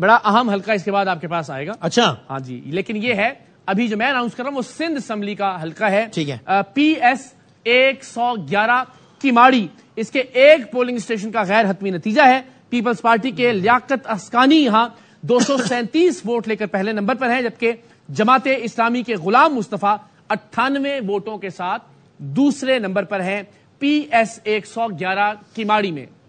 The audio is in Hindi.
बड़ा अहम हल्का इसके बाद आपके पास आएगा अच्छा हाँ जी लेकिन ये है अभी जो मैं अनाउंस कर रहा हूँ वो सिंध असम्बली का हल्का है ठीक है पी एस एक सौ ग्यारह किमाड़ी इसके एक पोलिंग स्टेशन का गैर हतमी नतीजा है पीपल्स पार्टी के लियाकत अस्कानी यहाँ दो सौ सैंतीस वोट लेकर पहले नंबर पर है जबकि जमात इस्लामी के गुलाम मुस्तफा अट्ठानवे वोटों के साथ दूसरे नंबर पर है पी एस एक सौ ग्यारह किमाड़ी में